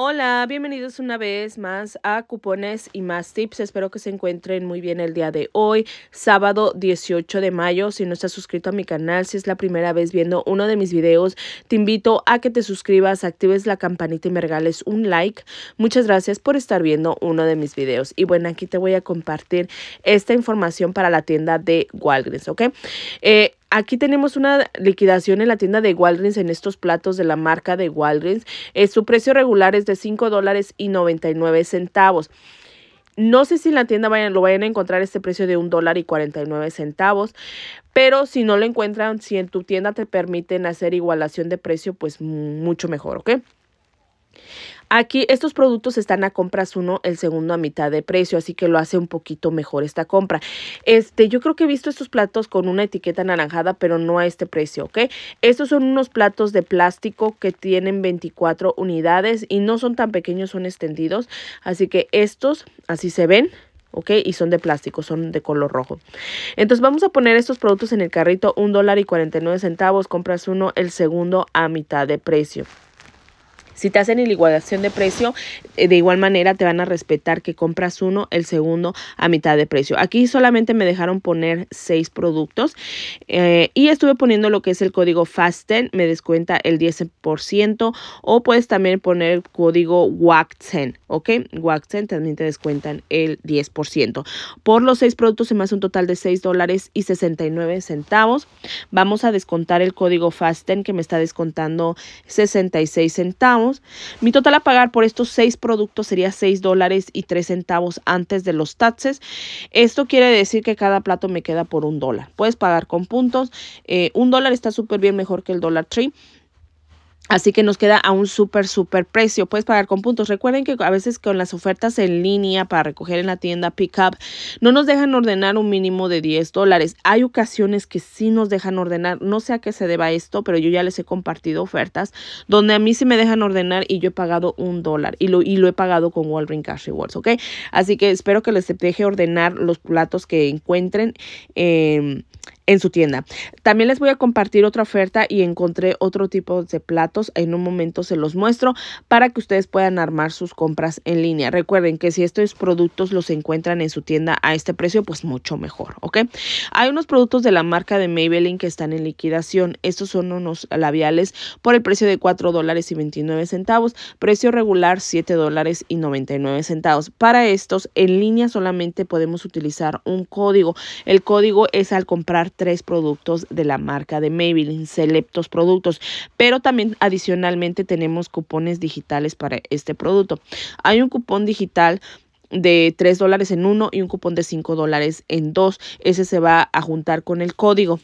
Hola, bienvenidos una vez más a Cupones y más tips. Espero que se encuentren muy bien el día de hoy, sábado 18 de mayo. Si no estás suscrito a mi canal, si es la primera vez viendo uno de mis videos, te invito a que te suscribas, actives la campanita y me regales un like. Muchas gracias por estar viendo uno de mis videos. Y bueno, aquí te voy a compartir esta información para la tienda de Walgreens, ¿ok? Eh, Aquí tenemos una liquidación en la tienda de Walgreens en estos platos de la marca de Walgreens. Eh, su precio regular es de 5 dólares y centavos. No sé si en la tienda lo vayan a encontrar este precio de $1.49, dólar y centavos, pero si no lo encuentran, si en tu tienda te permiten hacer igualación de precio, pues mucho mejor, ¿ok? Aquí estos productos están a compras uno, el segundo a mitad de precio, así que lo hace un poquito mejor esta compra. Este, yo creo que he visto estos platos con una etiqueta anaranjada, pero no a este precio, ¿ok? Estos son unos platos de plástico que tienen 24 unidades y no son tan pequeños, son extendidos, así que estos así se ven. ¿ok? Y son de plástico, son de color rojo. Entonces vamos a poner estos productos en el carrito, $1.49, dólar y 49 centavos, compras uno, el segundo a mitad de precio. Si te hacen igualación de precio, eh, de igual manera te van a respetar que compras uno, el segundo a mitad de precio. Aquí solamente me dejaron poner seis productos eh, y estuve poniendo lo que es el código FASTEN, me descuenta el 10% o puedes también poner el código Waxen, ok Waxen también te descuentan el 10%. Por los seis productos se me hace un total de 6 dólares y 69 centavos. Vamos a descontar el código FASTEN que me está descontando 66 centavos mi total a pagar por estos seis productos sería 6 dólares y 3 centavos antes de los taxes. Esto quiere decir que cada plato me queda por un dólar. Puedes pagar con puntos. Eh, un dólar está súper bien, mejor que el dólar tree. Así que nos queda a un súper, súper precio. Puedes pagar con puntos. Recuerden que a veces con las ofertas en línea para recoger en la tienda pickup, no nos dejan ordenar un mínimo de 10 dólares. Hay ocasiones que sí nos dejan ordenar. No sé a qué se deba esto, pero yo ya les he compartido ofertas donde a mí sí me dejan ordenar y yo he pagado un dólar y lo, y lo he pagado con Walgreens Cash Rewards, ¿ok? Así que espero que les deje ordenar los platos que encuentren. Em, en su tienda. También les voy a compartir otra oferta y encontré otro tipo de platos. En un momento se los muestro para que ustedes puedan armar sus compras en línea. Recuerden que si estos productos los encuentran en su tienda a este precio, pues mucho mejor, ¿ok? Hay unos productos de la marca de Maybelline que están en liquidación. Estos son unos labiales por el precio de 4 dólares y 29 centavos. Precio regular 7 dólares y 99 centavos. Para estos, en línea solamente podemos utilizar un código. El código es al comprar tres productos de la marca de Maybelline, selectos productos, pero también adicionalmente tenemos cupones digitales para este producto. Hay un cupón digital de 3 dólares en uno y un cupón de 5 dólares en dos. Ese se va a juntar con el código.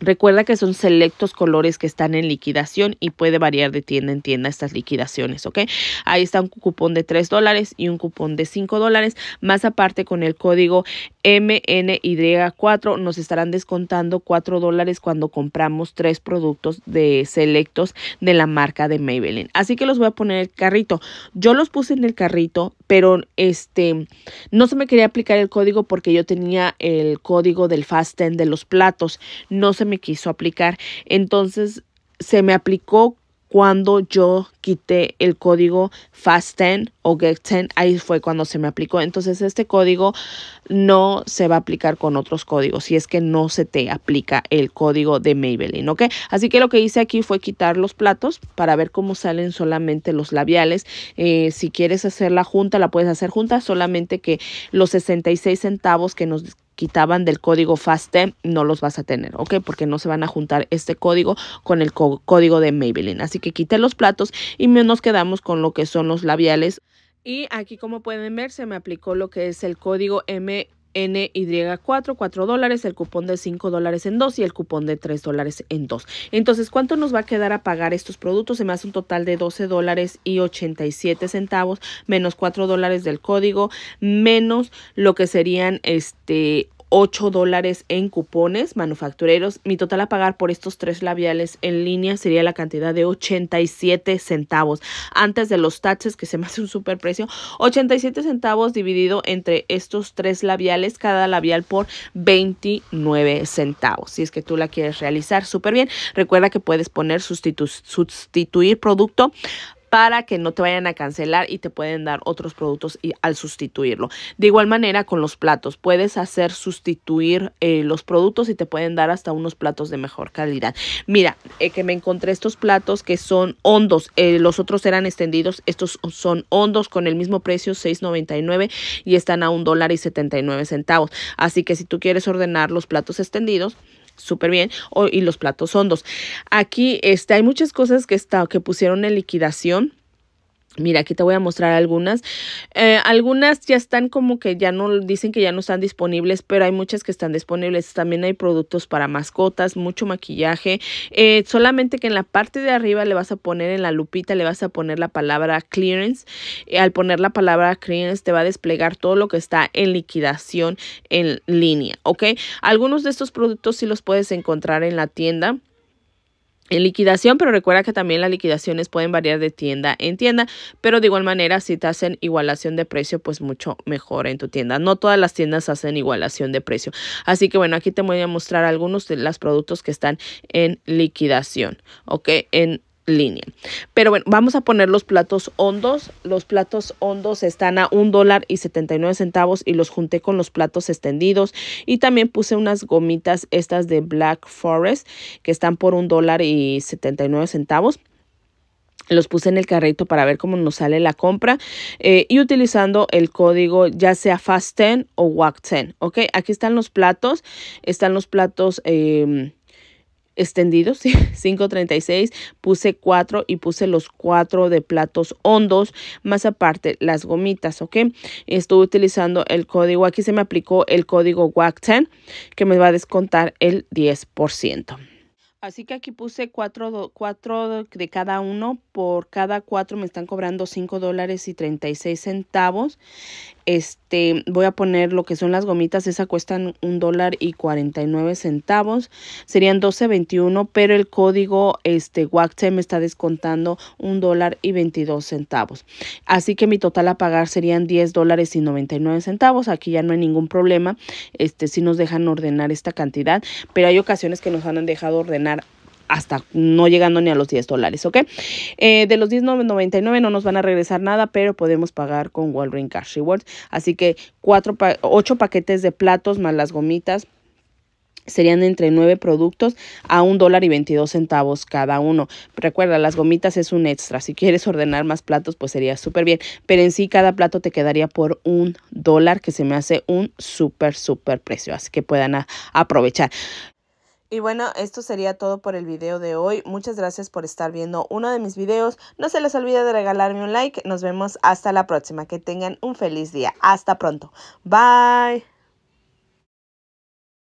Recuerda que son selectos colores que están en liquidación y puede variar de tienda en tienda estas liquidaciones, ¿ok? Ahí está un cupón de 3 dólares y un cupón de 5 dólares, más aparte con el código MNY4 nos estarán descontando 4 dólares cuando compramos 3 productos de selectos de la marca de Maybelline. Así que los voy a poner en el carrito. Yo los puse en el carrito pero este no se me quería aplicar el código porque yo tenía el código del Fasten de los platos, no se me quiso aplicar. Entonces se me aplicó cuando yo quité el código FASTEN o 10, ahí fue cuando se me aplicó. Entonces este código no se va a aplicar con otros códigos si es que no se te aplica el código de Maybelline, ¿ok? Así que lo que hice aquí fue quitar los platos para ver cómo salen solamente los labiales. Eh, si quieres hacer la junta, la puedes hacer junta, solamente que los 66 centavos que nos quitaban del código FASTE, no los vas a tener, ¿ok? Porque no se van a juntar este código con el código de Maybelline. Así que quité los platos y nos quedamos con lo que son los labiales. Y aquí como pueden ver se me aplicó lo que es el código M NY4, 4 dólares, el cupón de 5 dólares en 2 y el cupón de 3 dólares en 2. Entonces, ¿cuánto nos va a quedar a pagar estos productos? Se me hace un total de 12 dólares y 87 centavos, menos 4 dólares del código, menos lo que serían este 8 dólares en cupones manufactureros. Mi total a pagar por estos tres labiales en línea sería la cantidad de 87 centavos. Antes de los taches que se me hace un super precio, 87 centavos dividido entre estos tres labiales, cada labial por 29 centavos. Si es que tú la quieres realizar, súper bien. Recuerda que puedes poner sustituir producto para que no te vayan a cancelar y te pueden dar otros productos y, al sustituirlo. De igual manera con los platos, puedes hacer sustituir eh, los productos y te pueden dar hasta unos platos de mejor calidad. Mira, eh, que me encontré estos platos que son hondos, eh, los otros eran extendidos, estos son hondos con el mismo precio, $6.99 y están a un dólar y centavos. Así que si tú quieres ordenar los platos extendidos, súper bien, o, y los platos hondos. Aquí este, hay muchas cosas que, está, que pusieron en liquidación Mira, aquí te voy a mostrar algunas. Eh, algunas ya están como que ya no, dicen que ya no están disponibles, pero hay muchas que están disponibles. También hay productos para mascotas, mucho maquillaje. Eh, solamente que en la parte de arriba le vas a poner en la lupita, le vas a poner la palabra clearance. Eh, al poner la palabra clearance te va a desplegar todo lo que está en liquidación en línea, ¿ok? Algunos de estos productos sí los puedes encontrar en la tienda en liquidación, pero recuerda que también las liquidaciones pueden variar de tienda en tienda, pero de igual manera, si te hacen igualación de precio, pues mucho mejor en tu tienda. No todas las tiendas hacen igualación de precio. Así que bueno, aquí te voy a mostrar algunos de los productos que están en liquidación, ¿ok? En línea. Pero bueno, vamos a poner los platos hondos. Los platos hondos están a un dólar y 79 centavos y los junté con los platos extendidos. Y también puse unas gomitas estas de Black Forest que están por un dólar y 79 centavos. Los puse en el carrito para ver cómo nos sale la compra eh, y utilizando el código ya sea Fast 10 o WAC 10. Ok, aquí están los platos. Están los platos. Em, extendidos, 5.36, puse 4 y puse los 4 de platos hondos, más aparte las gomitas, ¿ok? Estuve utilizando el código, aquí se me aplicó el código WAC10 que me va a descontar el 10%. Así que aquí puse 4, 4 de cada uno. Por cada 4 me están cobrando 5 dólares y 36 centavos. Este, voy a poner lo que son las gomitas, esa cuestan un dólar y 49 centavos, serían 12.21, pero el código este WACTE me está descontando un dólar y 22 centavos. Así que mi total a pagar serían 10 dólares y 99 centavos. Aquí ya no hay ningún problema. Este, si nos dejan ordenar esta cantidad, pero hay ocasiones que nos han dejado ordenar hasta no llegando ni a los 10 dólares, ¿ok? Eh, de los 10.99 no nos van a regresar nada, pero podemos pagar con Walgreens Cash Rewards. Así que 8 paquetes de platos más las gomitas serían entre nueve productos a un dólar y 22 centavos cada uno. Recuerda, las gomitas es un extra. Si quieres ordenar más platos, pues sería súper bien. Pero en sí, cada plato te quedaría por un dólar, que se me hace un súper, súper precio. Así que puedan aprovechar. Y bueno, esto sería todo por el video de hoy. Muchas gracias por estar viendo uno de mis videos. No se les olvide de regalarme un like. Nos vemos hasta la próxima. Que tengan un feliz día. Hasta pronto. Bye.